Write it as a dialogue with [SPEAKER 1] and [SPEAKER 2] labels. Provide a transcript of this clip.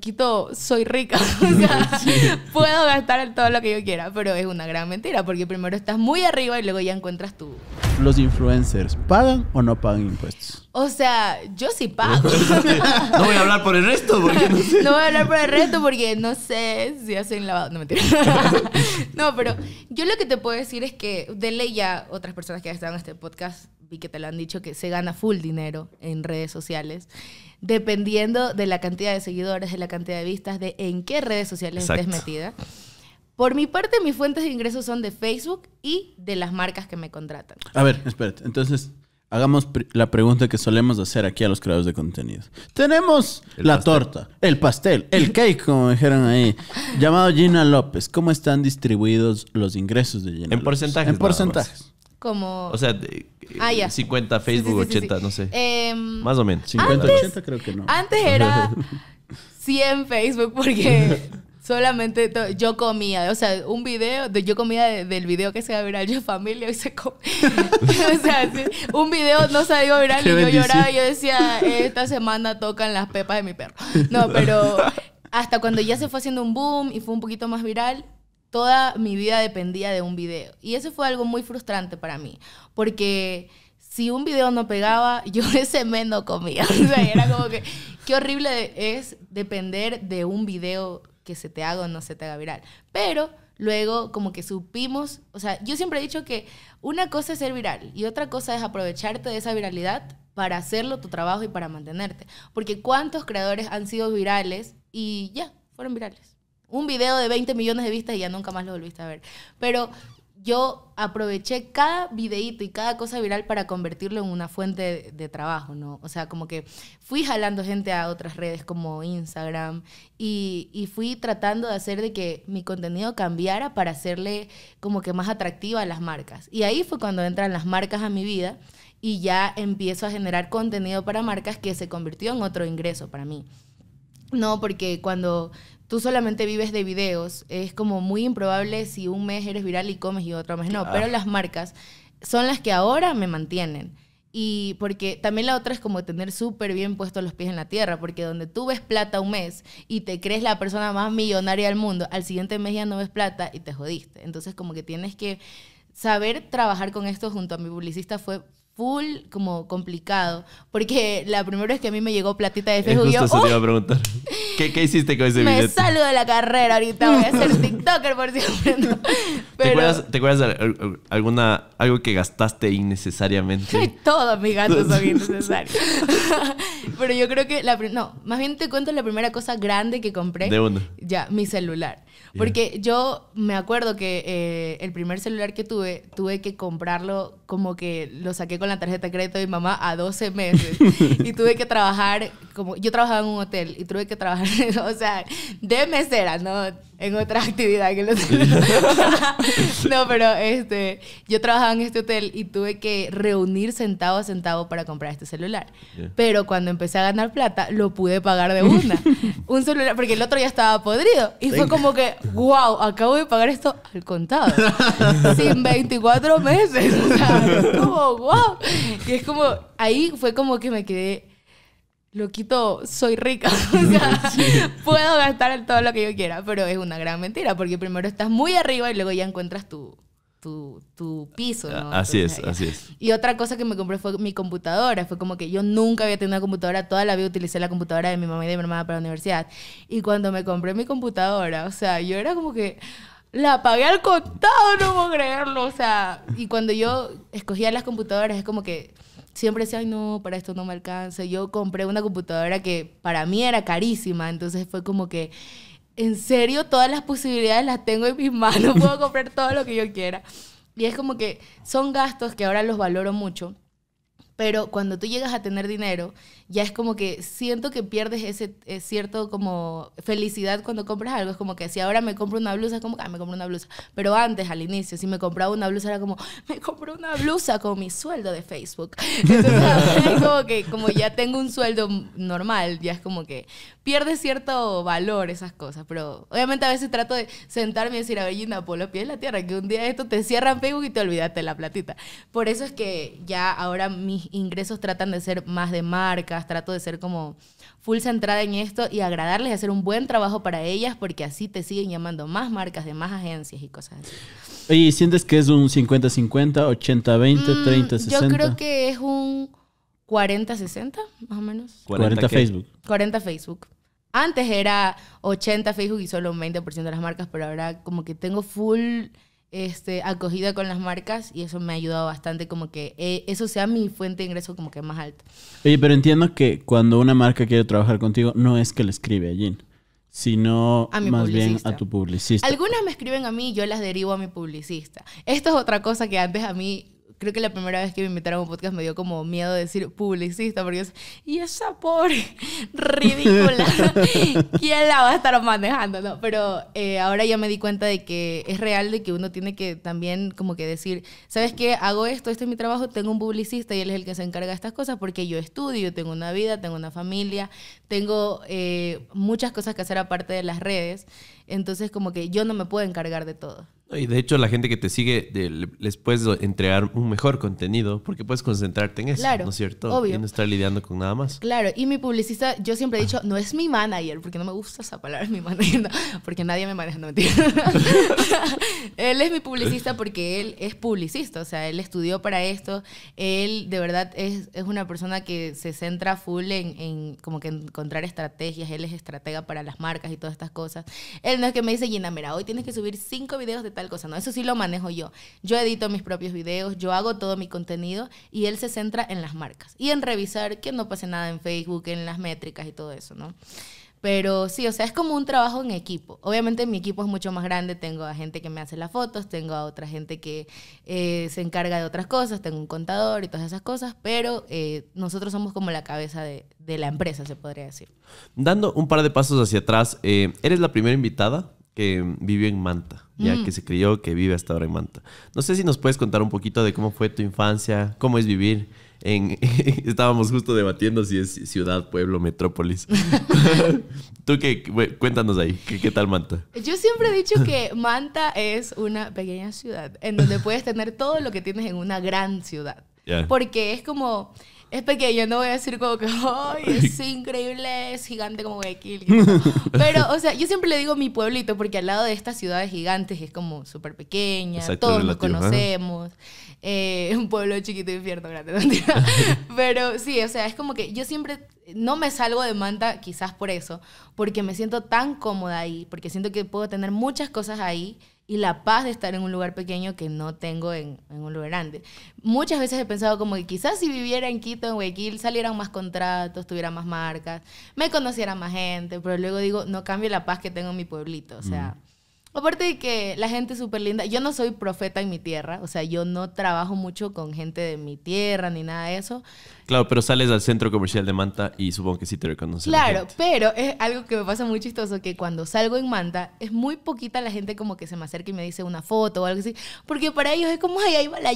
[SPEAKER 1] quito, soy rica. puedo gastar todo lo que yo quiera, pero es una gran mentira, porque primero estás muy arriba y luego ya encuentras tú.
[SPEAKER 2] ¿Los influencers pagan o no pagan impuestos?
[SPEAKER 1] O sea, yo sí pago.
[SPEAKER 2] no voy a hablar por el resto, porque no
[SPEAKER 1] sé. No voy a hablar por el resto, porque no sé si hacen lavado. No, no, pero yo lo que te puedo decir es que de ley ya otras personas que han estado en este podcast vi que te lo han dicho, que se gana full dinero en redes sociales dependiendo de la cantidad de seguidores, de la cantidad de vistas, de en qué redes sociales estés metida. Por mi parte, mis fuentes de ingresos son de Facebook y de las marcas que me contratan.
[SPEAKER 2] A ver, espérate. Entonces, hagamos la pregunta que solemos hacer aquí a los creadores de contenidos. Tenemos la torta, el pastel, el cake, como dijeron ahí, llamado Gina López. ¿Cómo están distribuidos los ingresos de Gina En López? En porcentajes
[SPEAKER 1] como... O sea,
[SPEAKER 2] 50 ah, Facebook, 80, no sé. Em, más o menos. 50, 80 creo que no. Antes era
[SPEAKER 1] 100 Facebook porque solamente yo comía, o sea, un video, de, yo comía del video que se a viral, yo familia y se comía. o sea, un video no salió viral y yo lloraba y yo decía, esta semana tocan las pepas de mi perro. No, pero hasta cuando ya se fue haciendo un boom y fue un poquito más viral, toda mi vida dependía de un video. Y eso fue algo muy frustrante para mí, porque si un video no pegaba, yo ese mes no comía. O sea, era como que, qué horrible es depender de un video que se te haga o no se te haga viral. Pero luego como que supimos, o sea, yo siempre he dicho que una cosa es ser viral y otra cosa es aprovecharte de esa viralidad para hacerlo tu trabajo y para mantenerte. Porque cuántos creadores han sido virales y ya, fueron virales un video de 20 millones de vistas y ya nunca más lo volviste a ver. Pero yo aproveché cada videíto y cada cosa viral para convertirlo en una fuente de, trabajo, ¿no? O sea, como que fui jalando gente a otras redes como Instagram y, y, fui tratando de hacer de que mi contenido cambiara para hacerle como que más atractiva a las marcas. Y ahí fue cuando entran las marcas a mi vida y ya empiezo a generar contenido para marcas que se convirtió en otro ingreso para mí. No, porque cuando tú solamente vives de videos, es como muy improbable si un mes eres viral y comes y otro mes no. Ah. Pero las marcas son las que ahora me mantienen. Y porque también la otra es como tener súper bien puestos los pies en la tierra, porque donde tú ves plata un mes y te crees la persona más millonaria del mundo, al siguiente mes ya no ves plata y te jodiste. Entonces como que tienes que saber trabajar con esto junto a mi publicista fue full como complicado. Porque la primera vez que a mí me llegó platita de febrero. yo,
[SPEAKER 2] oh, ¿Qué, hiciste con ese billete? Me
[SPEAKER 1] salgo de la carrera ahorita, voy a ser TikToker por siempre. ¿Te
[SPEAKER 2] acuerdas, de alguna, algo que gastaste innecesariamente?
[SPEAKER 1] Todos mis gastos son innecesarios. Pero yo creo que la no, más bien te cuento la primera cosa grande que compré. De Ya, mi celular. Porque yo me acuerdo que eh, el primer celular que tuve, tuve que comprarlo como que lo saqué con la tarjeta de crédito de mi mamá a 12 meses. y tuve que trabajar, como yo trabajaba en un hotel, y tuve que trabajar o sea, de mesera, ¿no? En otra actividad que los... no, pero este, yo trabajaba en este hotel y tuve que reunir centavo a centavo para comprar este celular. Pero cuando empecé a ganar plata, lo pude pagar de una. Un celular, porque el otro ya estaba podrido. Y fue como que, wow, acabo de pagar esto al contado. sin 24 meses. O sea, como, wow. Y es como, ahí fue como que me quedé quito, soy rica. O sea, puedo gastar todo lo que yo quiera, pero es una gran mentira, porque primero estás muy arriba y luego ya encuentras tu, tu, piso. ¿no?
[SPEAKER 2] Así es, así es.
[SPEAKER 1] Y otra cosa que me compré fue mi computadora. Fue como que yo nunca había tenido una computadora, toda la vida utilicé la computadora de mi mamá y de mi mamá para la universidad. Y cuando me compré mi computadora, o sea, yo era como que la pagué al contado, no puedo creerlo. O sea, y cuando yo escogía las computadoras, es como que siempre decía, ay, no, para esto no me alcanza. Yo compré una computadora que para mí era carísima, entonces fue como que, en serio, todas las posibilidades las tengo en mis manos, puedo comprar todo lo que yo quiera. Y es como que son gastos que ahora los valoro mucho pero cuando tú llegas a tener dinero, ya es como que siento que pierdes ese eh, cierto como felicidad cuando compras algo. Es como que si ahora me compro una blusa, es como que ah, me compro una blusa. Pero antes, al inicio, si me compraba una blusa, era como, me compro una blusa con mi sueldo de Facebook. Entonces, como que como ya tengo un sueldo normal, ya es como que pierdes cierto valor esas cosas. Pero obviamente a veces trato de sentarme y decir, a ver, Gina, Polo, pie en la tierra, que un día esto te cierran Facebook y te olvidaste la platita. Por eso es que ya ahora mi ingresos tratan de ser más de marcas, trato de ser como full centrada en esto y agradarles, y hacer un buen trabajo para ellas porque así te siguen llamando más marcas de más agencias y cosas así.
[SPEAKER 2] ¿Y sientes que es un 50-50, 80-20, 30-60? Yo creo
[SPEAKER 1] que es un 40-60, más o menos. 40, 40 Facebook. 40 Facebook. Antes era 80 Facebook y solo un 20% de las marcas, pero ahora como que tengo full este, acogida con las marcas y eso me ha ayudado bastante como que eh, eso sea mi fuente de ingreso como que más alta.
[SPEAKER 2] Oye, pero entiendo que cuando una marca quiere trabajar contigo, no es que le escribe a Jean, sino más bien a tu publicista.
[SPEAKER 1] Algunas me escriben a mí, y yo las derivo a mi publicista. Esto es otra cosa que antes a mí creo que la primera vez que me invitaron a un podcast me dio como miedo decir publicista, porque es, y esa pobre ridícula, ¿quién la va a estar manejando? No, pero eh, ahora ya me di cuenta de que es real, de que uno tiene que también como que decir, ¿sabes qué? Hago esto, este es mi trabajo, tengo un publicista y él es el que se encarga de estas cosas, porque yo estudio, tengo una vida, tengo una familia, tengo eh, muchas cosas que hacer aparte de las redes, entonces como que yo no me puedo encargar de todo.
[SPEAKER 2] Y de hecho, la gente que te sigue les puedes entregar un mejor contenido porque puedes concentrarte en eso, ¿no es cierto? Y no estar lidiando con nada más.
[SPEAKER 1] Claro, y mi publicista, yo siempre he dicho, no es mi manager, porque no me gusta esa palabra, mi manager, porque nadie me maneja, no mentira. él es mi publicista porque él es publicista, o sea, él estudió para esto, él de verdad es, es una persona que se centra full en, en, como que encontrar estrategias, él es estratega para las marcas y todas estas cosas. Él no es que me dice, Gina, mira, hoy tienes que subir cinco videos de tal cosa. No, eso sí lo manejo yo. Yo edito mis propios videos, yo hago todo mi contenido y él se centra en las marcas y en revisar que no pase nada en Facebook, en las métricas y todo eso, ¿no? Pero sí, o sea, es como un trabajo en equipo. Obviamente mi equipo es mucho más grande, tengo a gente que me hace las fotos, tengo a otra gente que eh, se encarga de otras cosas, tengo un contador y todas esas cosas, pero eh, nosotros somos como la cabeza de, la empresa, se podría decir.
[SPEAKER 2] Dando un par de pasos hacia atrás, eh, ¿eres la primera invitada que vivió en Manta, ya mm. que se crió, que vive hasta ahora en Manta. No sé si nos puedes contar un poquito de cómo fue tu infancia, cómo es vivir en... Estábamos justo debatiendo si es ciudad, pueblo, metrópolis. Tú que cuéntanos ahí, ¿qué, tal Manta?
[SPEAKER 1] Yo siempre he dicho que Manta es una pequeña ciudad en donde puedes tener todo lo que tienes en una gran ciudad. Porque es como es pequeño, no voy a decir como que, es increíble, es gigante como Guayaquil. Pero, o sea, yo siempre le digo mi pueblito porque al lado de estas ciudades gigantes es como súper pequeña, todos nos conocemos. Eh, un pueblo chiquito, infierno grande. Pero sí, o sea, es como que yo siempre no me salgo de Manta quizás por eso, porque me siento tan cómoda ahí, porque siento que puedo tener muchas cosas ahí y la paz de estar en un lugar pequeño que no tengo en, un lugar grande. Muchas veces he pensado como que quizás si viviera en Quito, en Guayaquil, salieran más contratos, tuviera más marcas, me conociera más gente, pero luego digo, no cambio la paz que tengo en mi pueblito, o sea... Mm. Aparte de que la gente es súper linda. Yo no soy profeta en mi tierra. O sea, yo no trabajo mucho con gente de mi tierra ni nada de eso.
[SPEAKER 2] Claro, pero sales al centro comercial de Manta y supongo que sí te reconoces. Claro,
[SPEAKER 1] pero es algo que me pasa muy chistoso, que cuando salgo en Manta es muy poquita la gente como que se me acerca y me dice una foto o algo así, porque para ellos es como, ay, ahí va la